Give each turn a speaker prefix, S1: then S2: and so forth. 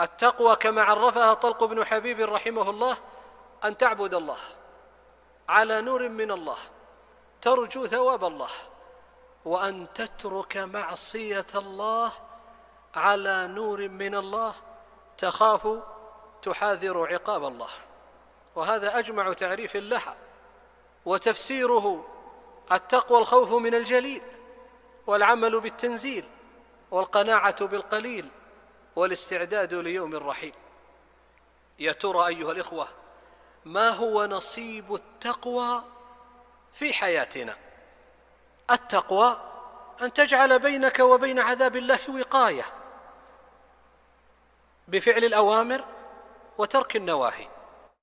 S1: التقوى كما عرفها طلق بن حبيب رحمه الله أن تعبد الله على نور من الله ترجو ثواب الله وأن تترك معصية الله على نور من الله تخاف تحاذر عقاب الله وهذا أجمع تعريف لها وتفسيره التقوى الخوف من الجليل والعمل بالتنزيل والقناعة بالقليل والاستعداد ليوم الرحيل يا ترى ايها الاخوه ما هو نصيب التقوى في حياتنا التقوى ان تجعل بينك وبين عذاب الله وقايه بفعل الاوامر وترك النواهي